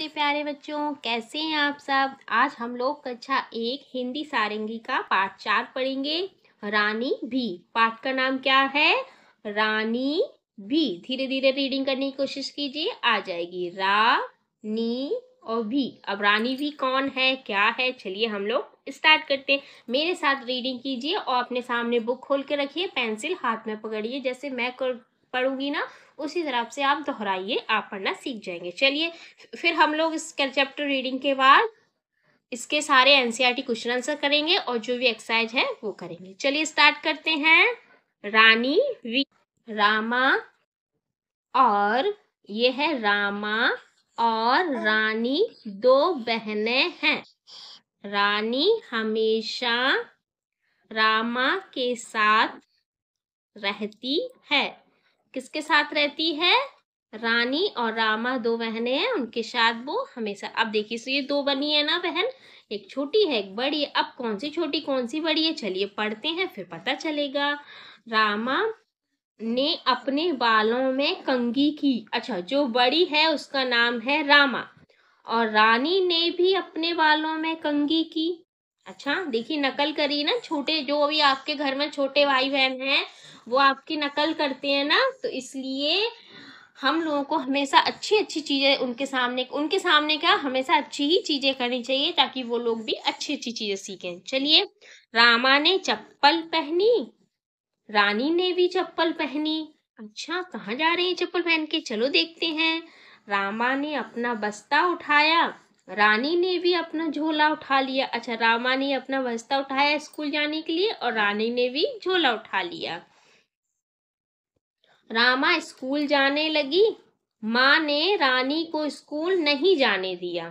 मेरे प्यारे बच्चों कैसे हैं आप सब आज हम लोग कक्षा एक हिंदी सारंगी का पाठ चार पढ़ेंगे रानी भी पाठ का नाम क्या है रानी भी धीरे धीरे रीडिंग करने की कोशिश कीजिए आ जाएगी रा नी और भी अब रानी भी कौन है क्या है चलिए हम लोग स्टार्ट करते हैं मेरे साथ रीडिंग कीजिए और अपने सामने बुक खोल के रखिए पेंसिल हाथ में पकड़िए जैसे मैं पढ़ूंगी ना उसी तरह से आप दोहराइए आप पढ़ना सीख जाएंगे चलिए फिर हम लोग इस चैप्टर रीडिंग के बाद इसके सारे एनसीईआरटी क्वेश्चन आंसर करेंगे और जो भी एक्सरसाइज है वो करेंगे चलिए स्टार्ट करते हैं रानी वी रामा और ये है रामा और रानी दो बहनें हैं रानी हमेशा रामा के साथ रहती है किसके साथ रहती है रानी और रामा दो बहने हैं उनके साथ वो हमेशा अब देखिए सो ये दो बनी है ना बहन एक छोटी है एक बड़ी है अब कौन सी छोटी कौन सी बड़ी है चलिए पढ़ते हैं फिर पता चलेगा रामा ने अपने बालों में कंगी की अच्छा जो बड़ी है उसका नाम है रामा और रानी ने भी अपने बालों में कंगी की अच्छा देखिए नकल करी ना छोटे जो अभी आपके घर में छोटे भाई बहन हैं वो आपकी नकल करते हैं ना तो इसलिए हम लोगों को हमेशा अच्छी अच्छी चीज़ें उनके सामने उनके सामने क्या हमेशा अच्छी ही चीज़ें करनी चाहिए ताकि वो लोग भी अच्छी अच्छी चीज़ें सीखें चलिए रामा ने चप्पल पहनी रानी ने भी चप्पल पहनी अच्छा कहाँ जा रही है चप्पल पहन के चलो देखते हैं रामा ने अपना बस्ता उठाया रानी ने भी अपना झोला उठा लिया अच्छा रामा ने अपना वस्ता उठाया स्कूल जाने के लिए और रानी ने भी झोला उठा लिया रामा स्कूल जाने लगी माँ ने रानी को स्कूल नहीं जाने दिया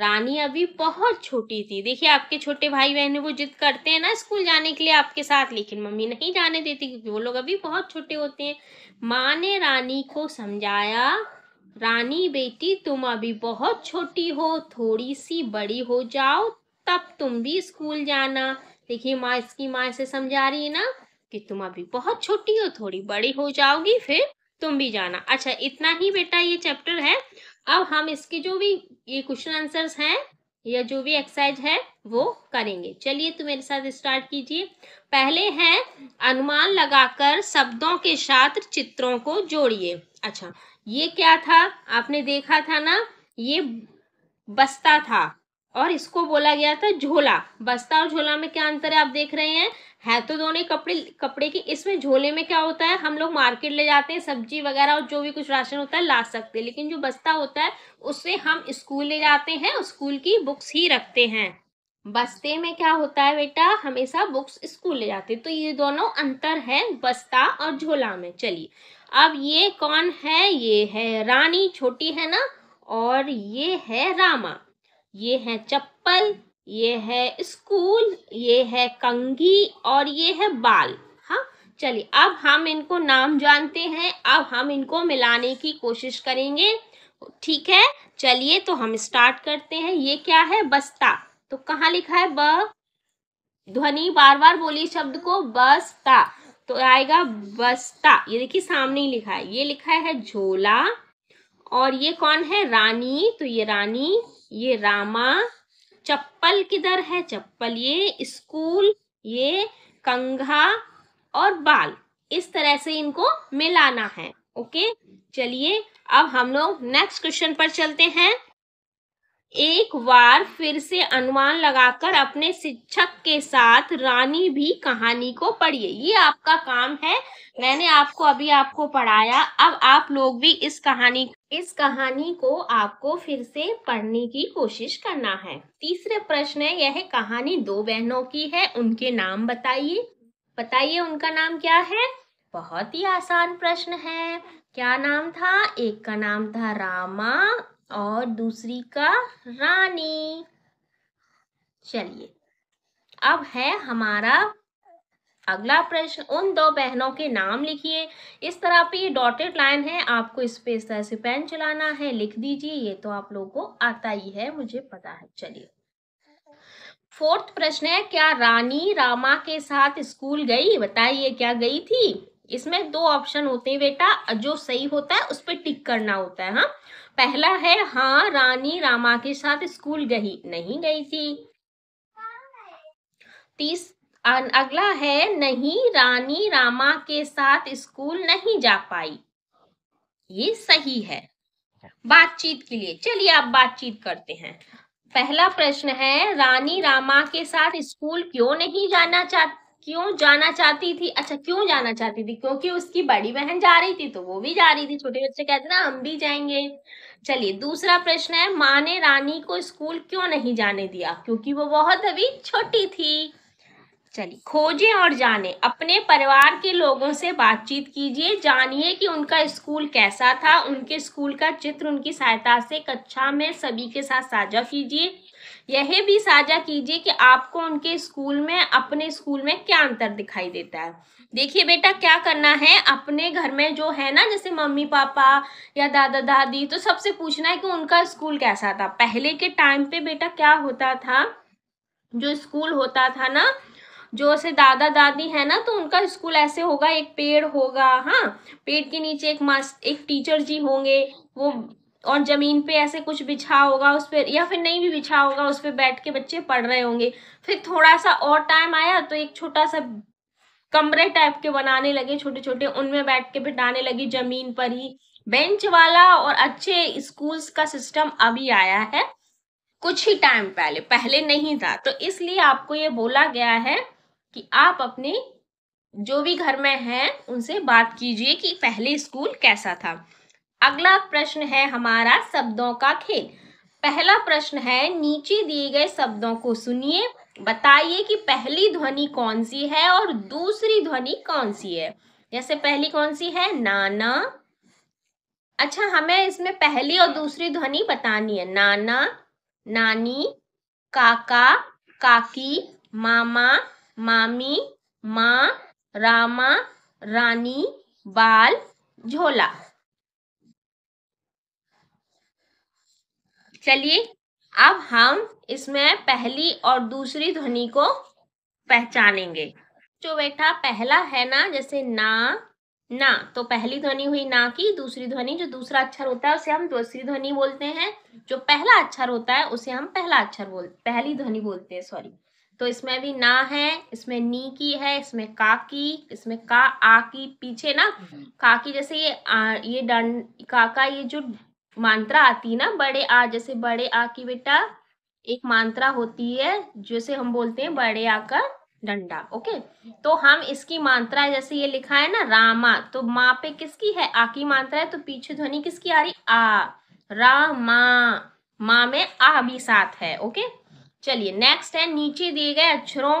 रानी अभी बहुत छोटी थी देखिए आपके छोटे भाई बहन वो जिद करते हैं ना स्कूल जाने के लिए आपके साथ लेकिन मम्मी नहीं जाने देती क्योंकि वो लोग अभी बहुत छोटे होते हैं माँ ने रानी को समझाया रानी बेटी तुम अभी बहुत छोटी हो थोड़ी सी बड़ी हो जाओ तब तुम भी स्कूल जाना देखिए माँ इसकी माँ से समझा रही है ना कि तुम अभी बहुत छोटी हो थोड़ी बड़ी हो जाओगी फिर तुम भी जाना अच्छा इतना ही बेटा ये चैप्टर है अब हम इसके जो भी ये क्वेश्चन आंसर्स हैं या जो भी एक्सरसाइज है वो करेंगे चलिए तो मेरे साथ स्टार्ट कीजिए पहले है अनुमान लगाकर शब्दों के साथ चित्रों को जोड़िए अच्छा ये क्या था आपने देखा था ना ये बस्ता था और इसको बोला गया था झोला बस्ता और झोला में क्या अंतर है आप देख रहे हैं है तो दोनों कपड़े कपड़े की इसमें झोले में क्या होता है हम लोग मार्केट ले जाते हैं सब्जी वगैरह और जो भी कुछ राशन होता है ला सकते हैं लेकिन जो बस्ता होता है उससे हम स्कूल ले जाते हैं स्कूल की बुक्स ही रखते हैं बस्ते में क्या होता है बेटा हमेशा बुक्स स्कूल ले जाते तो ये दोनों अंतर है बस्ता और झोला में चलिए अब ये कौन है ये है रानी छोटी है ना और ये है रामा ये है चप्पल ये है स्कूल ये है कंगी और ये है बाल हाँ चलिए अब हम इनको नाम जानते हैं अब हम इनको मिलाने की कोशिश करेंगे ठीक है चलिए तो हम स्टार्ट करते हैं ये क्या है बस्ता तो कहाँ लिखा है ब ध्वनि बार बार बोली शब्द को बस्ता तो आएगा बस्ता ये देखिए सामने ही लिखा है ये लिखा है झोला और ये कौन है रानी तो ये रानी ये रामा चप्पल किधर है चप्पल ये स्कूल ये कंघा और बाल इस तरह से इनको मिलाना है ओके चलिए अब हम लोग नेक्स्ट क्वेश्चन पर चलते हैं एक बार फिर से अनुमान लगाकर अपने शिक्षक के साथ रानी भी कहानी को पढ़िए ये आपका काम है मैंने आपको अभी आपको पढ़ाया अब आप लोग भी इस कहानी इस कहानी को आपको फिर से पढ़ने की कोशिश करना है तीसरे प्रश्न है यह कहानी दो बहनों की है उनके नाम बताइए बताइए उनका नाम क्या है बहुत ही आसान प्रश्न है क्या नाम था एक का नाम था रामा और दूसरी का रानी चलिए अब है हमारा अगला प्रश्न उन दो बहनों के नाम लिखिए इस तरह पे ये डॉटेड लाइन है आपको इस पे इस तरह से पेन चलाना है लिख दीजिए ये तो आप लोगों को आता ही है मुझे पता है चलिए फोर्थ प्रश्न है क्या रानी रामा के साथ स्कूल गई बताइए क्या गई थी इसमें दो ऑप्शन होते हैं बेटा जो सही होता है उस पर टिक करना होता है हाँ पहला है हाँ रानी रामा के साथ स्कूल गई नहीं गई थी तीस अगला है नहीं रानी रामा के साथ स्कूल नहीं जा पाई ये सही है बातचीत के लिए चलिए आप बातचीत करते हैं पहला प्रश्न है रानी रामा के साथ स्कूल क्यों नहीं जाना चाह क्यों जाना चाहती थी अच्छा क्यों जाना चाहती थी क्योंकि उसकी बड़ी बहन जा रही थी तो वो भी जा रही थी छोटे बच्चे कहते ना हम भी जाएंगे चलिए दूसरा प्रश्न है माँ ने रानी को स्कूल क्यों नहीं जाने दिया क्योंकि वो बहुत अभी छोटी थी चलिए खोजें और जाने अपने परिवार के लोगों से बातचीत कीजिए जानिए कि उनका स्कूल कैसा था उनके स्कूल का चित्र उनकी सहायता से कक्षा में सभी के साथ साझा कीजिए यह भी साझा कीजिए कि आपको उनके स्कूल में अपने स्कूल में क्या अंतर दिखाई देता है देखिए बेटा क्या करना है अपने घर में जो है ना जैसे मम्मी पापा या दादा दादी तो सबसे पूछना है कि उनका स्कूल कैसा था पहले के टाइम पे बेटा क्या होता था जो स्कूल होता था ना जो से दादा दादी है ना तो उनका स्कूल ऐसे होगा एक पेड़ होगा हाँ पेड़ के नीचे एक मास्ट एक टीचर जी होंगे वो और ज़मीन पे ऐसे कुछ बिछा होगा उस पर या फिर नहीं भी बिछा होगा उस पर बैठ के बच्चे पढ़ रहे होंगे फिर थोड़ा सा और टाइम आया तो एक छोटा सा कमरे टाइप के बनाने लगे छोटे छोटे उनमें बैठ के बिठाने लगी जमीन पर ही बेंच वाला और अच्छे स्कूल्स का सिस्टम अभी आया है कुछ ही टाइम पहले पहले नहीं था तो इसलिए आपको ये बोला गया है कि आप अपने जो भी घर में हैं उनसे बात कीजिए कि पहले स्कूल कैसा था अगला प्रश्न है हमारा शब्दों का खेल पहला प्रश्न है नीचे दिए गए शब्दों को सुनिए बताइए कि पहली ध्वनि कौन सी है और दूसरी ध्वनि कौन सी है जैसे पहली कौन सी है नाना अच्छा हमें इसमें पहली और दूसरी ध्वनि बतानी है नाना नानी काका काकी मामा मामी माँ रामा रानी बाल झोला चलिए अब हम इसमें पहली और दूसरी ध्वनि को पहचानेंगे जो बेटा पहला है ना जैसे ना ना तो पहली ध्वनि हुई ना की दूसरी ध्वनि जो दूसरा अक्षर होता है उसे हम दूसरी ध्वनि बोलते हैं जो पहला अक्षर होता है उसे हम पहला अक्षर बोल पहली ध्वनि बोलते हैं सॉरी तो इसमें भी ना है इसमें नी की है इसमें का की इसमें का आ की पीछे ना हम्म। का की जैसे ये आ, ये डंड का का ये जो मात्रा आती है ना बड़े आ जैसे बड़े आ की बेटा एक मात्रा होती है जैसे हम बोलते हैं बड़े आ का डंडा ओके तो हम इसकी मात्रा जैसे ये लिखा है ना रामा तो माँ पे किसकी है आ की मात्रा है तो पीछे ध्वनि किसकी आ रही आ रामा माँ में आ भी साथ है ओके चलिए नेक्स्ट है नीचे दिए गए अक्षरों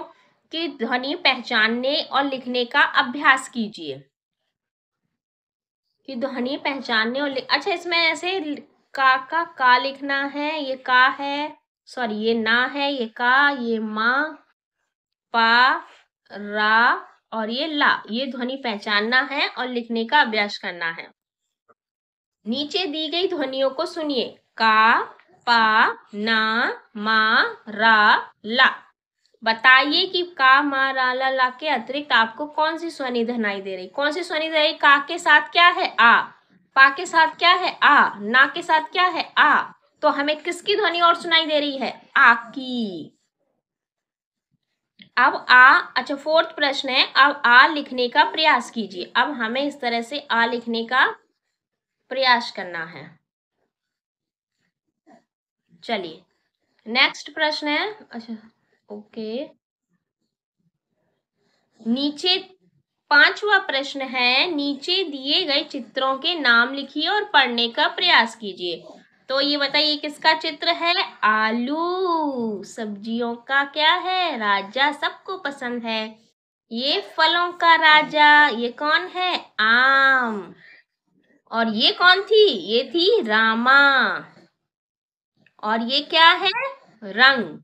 की ध्वनि पहचानने और लिखने का अभ्यास कीजिए कि ध्वनि पहचानने और अच्छा इसमें ऐसे का का का लिखना है ये का है सॉरी ये ना है ये का ये माँ पा रा और ये ला ये ध्वनि पहचानना है और लिखने का अभ्यास करना है नीचे दी गई ध्वनियों को सुनिए का पा ना मा रा ला बताइए कि का माराला ला के अतिरिक्त आपको कौन सी स्वनी धनाई दे रही कौन सी स्वनी दे रही का के साथ क्या है आ पा के साथ क्या है आ ना के साथ क्या है आ तो हमें किसकी ध्वनि और सुनाई दे रही है आ की अब आ अच्छा फोर्थ प्रश्न है अब आ लिखने का प्रयास कीजिए अब हमें इस तरह से आ लिखने का प्रयास करना है चलिए नेक्स्ट प्रश्न है अच्छा ओके नीचे पांचवा प्रश्न है नीचे दिए गए चित्रों के नाम लिखिए और पढ़ने का प्रयास कीजिए तो ये बताइए किसका चित्र है आलू सब्जियों का क्या है राजा सबको पसंद है ये फलों का राजा ये कौन है आम और ये कौन थी ये थी रामा और ये क्या है रंग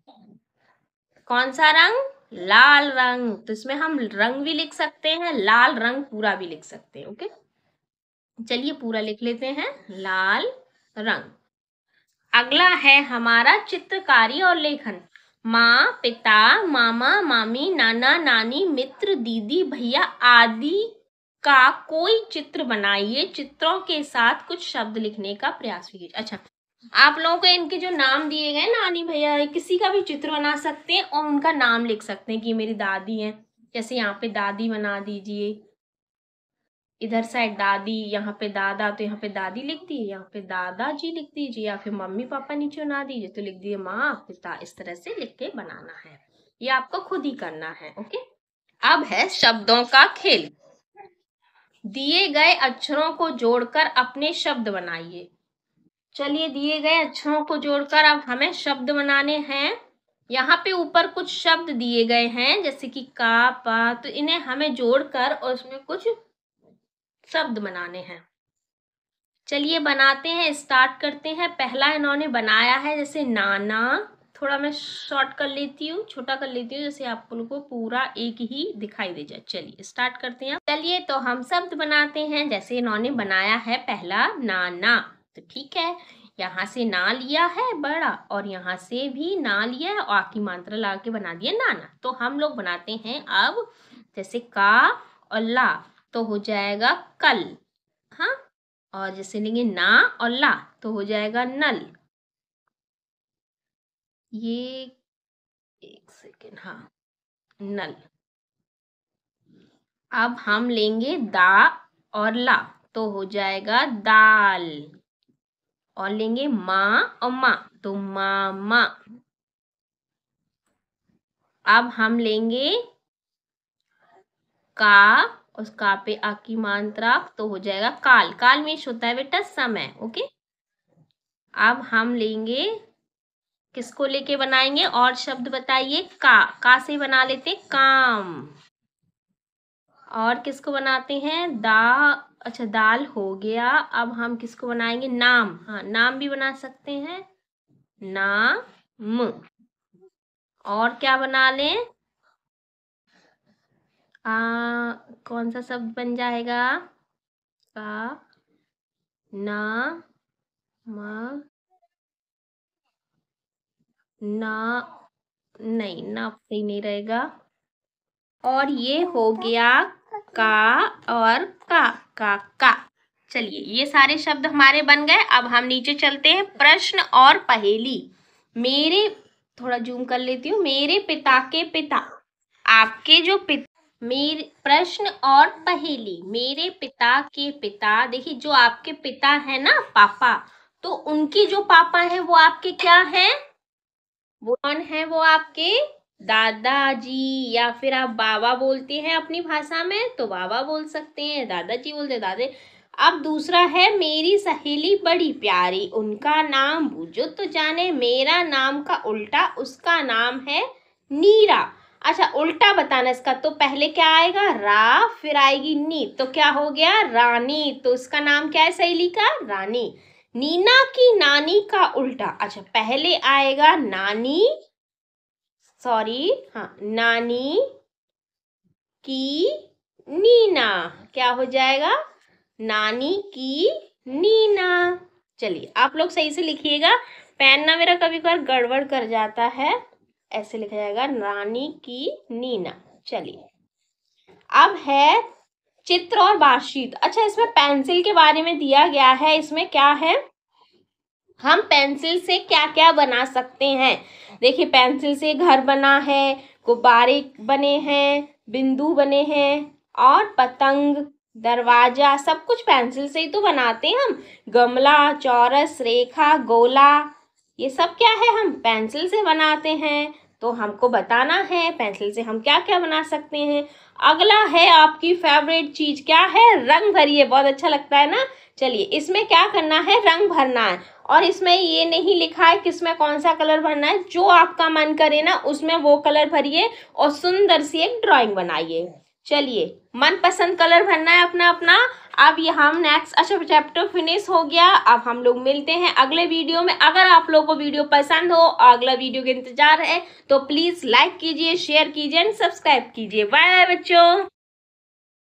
कौन सा रंग लाल रंग तो इसमें हम रंग भी लिख सकते हैं लाल रंग पूरा भी लिख सकते हैं ओके चलिए पूरा लिख लेते हैं लाल रंग अगला है हमारा चित्रकारी और लेखन माँ पिता मामा मामी नाना नानी मित्र दीदी भैया आदि का कोई चित्र बनाइए चित्रों के साथ कुछ शब्द लिखने का प्रयास कीजिए अच्छा आप लोगों को इनके जो नाम दिए गए नानी भैया किसी का भी चित्र बना सकते हैं और उनका नाम लिख सकते हैं कि मेरी दादी है जैसे यहाँ पे दादी बना दीजिए इधर साइड दादी यहाँ पे दादा तो यहाँ पे दादी लिख दी यहाँ पे दादाजी लिख दीजिए या फिर मम्मी पापा नीचे बना दीजिए तो लिख दिए माँ पिता इस तरह से लिख के बनाना है ये आपको खुद ही करना है ओके अब है शब्दों का खेल दिए गए अक्षरों को जोड़कर अपने शब्द बनाइए चलिए दिए गए अक्षरों को जोड़कर अब हमें शब्द बनाने हैं यहाँ पे ऊपर कुछ शब्द दिए गए हैं जैसे कि का पा तो इन्हें हमें जोड़कर और उसमें कुछ शब्द बनाने हैं चलिए बनाते हैं स्टार्ट करते हैं पहला इन्होंने बनाया है जैसे नाना थोड़ा मैं शॉर्ट कर लेती हूँ छोटा कर लेती हूँ जैसे आप लोगों को पूरा एक ही दिखाई दे जाए चलिए स्टार्ट करते हैं चलिए तो हम शब्द बनाते हैं जैसे इन्होंने बनाया है पहला नाना तो ठीक है यहाँ से ना लिया है बड़ा और यहाँ से भी ना लिया है और आकी मात्रा ला के बना दिया नाना तो हम लोग बनाते हैं अब जैसे का और ला तो हो जाएगा कल हाँ और जैसे लेंगे ना और ला तो हो जाएगा नल ये एक सेकेंड हाँ नल अब हम लेंगे दा और ला तो हो जाएगा दाल और लेंगे मा और मा तो मा मा अब हम लेंगे का उस का पे आकी मात्रा तो हो जाएगा काल काल में होता है बेटा समय ओके अब हम लेंगे किसको लेके बनाएंगे और शब्द बताइए का का से बना लेते काम और किसको बनाते हैं दा अच्छा दाल हो गया अब हम किसको बनाएंगे नाम हाँ नाम भी बना सकते हैं नाम और क्या बना लें आ कौन सा शब्द बन जाएगा का ना म ना नहीं ना सही नहीं रहेगा और ये हो गया का और का का का चलिए ये सारे शब्द हमारे बन गए अब हम नीचे चलते हैं प्रश्न और पहेली मेरे थोड़ा जूम कर लेती हूँ मेरे पिता के पिता आपके जो पिता मेरे प्रश्न और पहेली मेरे पिता के पिता देखिए जो आपके पिता है ना पापा तो उनकी जो पापा है वो आपके क्या है वो कौन है वो आपके दादाजी या फिर आप बाबा बोलते हैं अपनी भाषा में तो बाबा बोल सकते हैं दादाजी बोलते दादे अब दूसरा है मेरी सहेली बड़ी प्यारी उनका नाम बुझो तो जाने मेरा नाम का उल्टा उसका नाम है नीरा अच्छा उल्टा बताना इसका तो पहले क्या आएगा रा फिर आएगी नी तो क्या हो गया रानी तो उसका नाम क्या है सहेली का रानी नीना की नानी का उल्टा अच्छा पहले आएगा नानी सॉरी हाँ नानी की नीना क्या हो जाएगा नानी की नीना चलिए आप लोग सही से लिखिएगा पेन ना मेरा कभी कभार गड़बड़ कर जाता है ऐसे लिखा जाएगा रानी की नीना चलिए अब है चित्र और बातचीत अच्छा इसमें पेंसिल के बारे में दिया गया है इसमें क्या है हम पेंसिल से क्या क्या बना सकते हैं देखिए पेंसिल से घर बना है गुब्बारे बने हैं बिंदु बने हैं और पतंग दरवाजा सब कुछ पेंसिल से ही तो बनाते हैं हम गमला चौरस रेखा गोला ये सब क्या है हम पेंसिल से बनाते हैं तो हमको बताना है पेंसिल से हम क्या क्या बना सकते हैं अगला है आपकी फेवरेट चीज़ क्या है रंग भरिए बहुत अच्छा लगता है ना चलिए इसमें क्या करना है रंग भरना है और इसमें ये नहीं लिखा है किसमें कौन सा कलर भरना है जो आपका मन करे ना उसमें वो कलर भरिए और सुंदर सी एक ड्राइंग बनाइए चलिए मनपसंद कलर भरना है अपना अपना अब ये हम नेक्स्ट अच्छा चैप्टर फिनिश हो गया अब हम लोग मिलते हैं अगले वीडियो में अगर आप लोगों को वीडियो पसंद हो अगला वीडियो का इंतजार है तो प्लीज़ लाइक कीजिए शेयर कीजिए एंड सब्सक्राइब कीजिए बाय बाय बच्चों